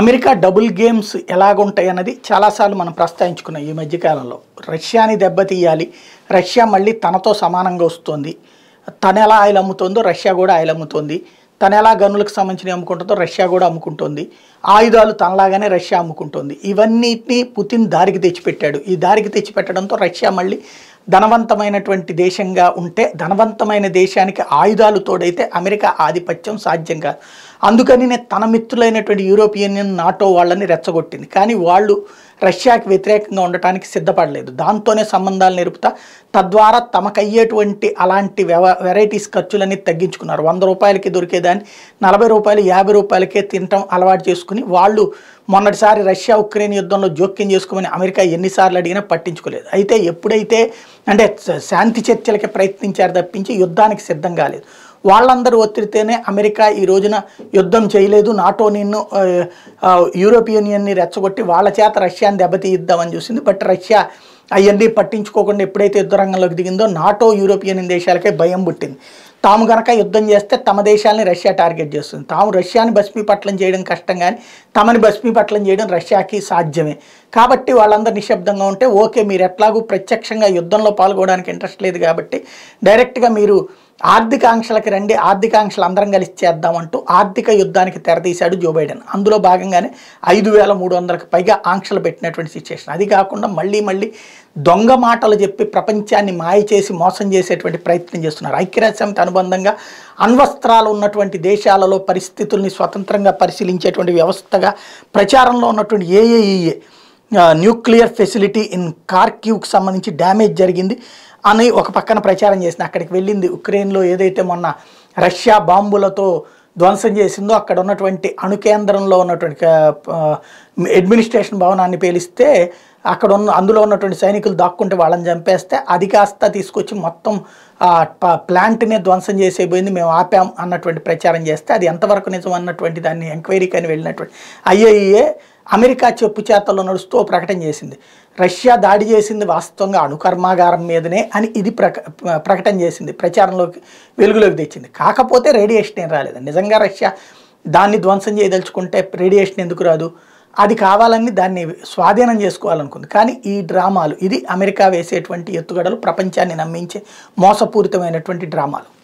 America double games ఎలాగుంటాయి అన్నది చాలాసార్లు మనం ప్రస్తావించుకున్నాం ఈ మధ్యకాలంలో రష్యాని దెబ్బతీయాలి రష్యా మళ్ళీ తనతో సమానంగా వస్తుంది తన ఎలా ఆయిల్ అమ్ముతుందో రష్యా కూడా ఆయిల్ అమ్ముతుంది తన ఎలా గనులకు సంబంధించిన అమ్ముకుంటుందో రష్యా కూడా అమ్ముకుంటుంది ఆయుధాలు తనలాగానే రష్యా అమ్ముకుంటుంది ఇవన్నీ పుతిన్ దారికి తెచ్చిపెట్టాడు ఈ దారికి తెచ్చిపెట్టడంతో రష్యా మళ్ళీ ధనవంతమైనటువంటి దేశంగా ఉంటే ధనవంతమైన దేశానికి ఆయుధాలు తోడైతే అమెరికా ఆధిపత్యం సాధ్యం కాదు అందుకని తన మిత్రులైనటువంటి యూరోపియన్ నాటో వాళ్ళని రెచ్చగొట్టింది కానీ వాళ్ళు రష్యాకి వ్యతిరేకంగా ఉండటానికి సిద్ధపడలేదు దాంతోనే సంబంధాలు నేర్పుతా తద్వారా తమకయ్యేటువంటి అలాంటి వెరైటీస్ ఖర్చులన్నీ తగ్గించుకున్నారు వంద రూపాయలకి దొరికేదాన్ని నలభై రూపాయలు యాభై రూపాయలకే తినటం అలవాటు చేసుకుని వాళ్ళు మొన్నటిసారి రష్యా ఉక్రెయిన్ యుద్ధంలో జోక్యం చేసుకోమని అమెరికా ఎన్నిసార్లు అడిగినా పట్టించుకోలేదు అయితే ఎప్పుడైతే అంటే శాంతి చర్చలకి ప్రయత్నించారు తప్పించి యుద్ధానికి సిద్ధం కాలేదు వాళ్ళందరూ ఒత్తిడితేనే అమెరికా ఈ రోజున యుద్ధం చేయలేదు నాటో నిన్ను యూరోపియన్ యూనియన్ని రెచ్చగొట్టి వాళ్ళ చేత రష్యాని దెబ్బతీయిద్దామని చూసింది బట్ రష్యా అవన్నీ పట్టించుకోకుండా ఎప్పుడైతే యుద్ధ రంగంలోకి దిగిందో నాటో యూరోపియన్ దేశాలకే భయం పుట్టింది తాము గనక యుద్ధం చేస్తే తమ దేశాలని రష్యా టార్గెట్ చేస్తుంది తాము రష్యాని భస్మీపట్లం చేయడం కష్టం కానీ తమని పట్లం చేయడం రష్యాకి సాధ్యమే కాబట్టి వాళ్ళందరూ నిశ్శబ్దంగా ఉంటే ఓకే మీరు ఎట్లాగూ ప్రత్యక్షంగా యుద్ధంలో పాల్గొనడానికి ఇంట్రెస్ట్ లేదు కాబట్టి డైరెక్ట్గా మీరు ఆర్థికాంక్షలకి రండి ఆర్థికాంక్షలు అందరం కలిసి చేద్దామంటూ ఆర్థిక యుద్ధానికి తెరదీశాడు జో బైడెన్ అందులో భాగంగానే ఐదు వేల మూడు వందలకు పైగా ఆంక్షలు పెట్టినటువంటి సిచ్యువేషన్ అది కాకుండా మళ్ళీ మళ్ళీ దొంగ మాటలు చెప్పి ప్రపంచాన్ని మాయ చేసి మోసం చేసేటువంటి ప్రయత్నం చేస్తున్నారు ఐక్యరాజ్యసమితి అనుబంధంగా అణ్వస్త్రాలు ఉన్నటువంటి దేశాలలో పరిస్థితుల్ని స్వతంత్రంగా పరిశీలించేటువంటి వ్యవస్థగా ప్రచారంలో ఉన్నటువంటి ఏఏఈఏ న్యూక్లియర్ ఫెసిలిటీ ఇన్ కార్క్యూకి సంబంధించి డ్యామేజ్ జరిగింది అని ఒక పక్కన ప్రచారం చేసింది అక్కడికి వెళ్ళింది ఉక్రెయిన్లో ఏదైతే మొన్న రష్యా బాంబులతో ధ్వంసం చేసిందో అక్కడ ఉన్నటువంటి అణుకేంద్రంలో ఉన్నటువంటి అడ్మినిస్ట్రేషన్ భవనాన్ని పేలిస్తే అక్కడ ఉన్న అందులో ఉన్నటువంటి సైనికులు దాక్కుంటే వాళ్ళని చంపేస్తే అది కాస్త తీసుకొచ్చి మొత్తం ప్లాంట్నే ధ్వంసం చేసేపోయింది మేము ఆపాం అన్నటువంటి ప్రచారం చేస్తే అది ఎంతవరకు నిజం అన్నటువంటి దాన్ని ఎంక్వైరీకి అని వెళ్ళినటువంటి ఐఏఈఏ అమెరికా చెప్పు చేతల్లో నడుస్తూ ప్రకటన చేసింది రష్యా దాడి చేసింది వాస్తవంగా అణుకర్మాగారం మీదనే అని ఇది ప్రక ప్రకటన చేసింది ప్రచారంలోకి వెలుగులోకి తెచ్చింది కాకపోతే రేడియేషన్ ఏం రాలేదు నిజంగా రష్యా దాన్ని ధ్వంసం చేయదలుచుకుంటే రేడియేషన్ ఎందుకు రాదు అది కావాలని దాన్ని స్వాధీనం చేసుకోవాలనుకుంది కానీ ఈ డ్రామాలు ఇది అమెరికా వేసేటువంటి ఎత్తుగడలు ప్రపంచాన్ని నమ్మించే మోసపూరితమైనటువంటి డ్రామాలు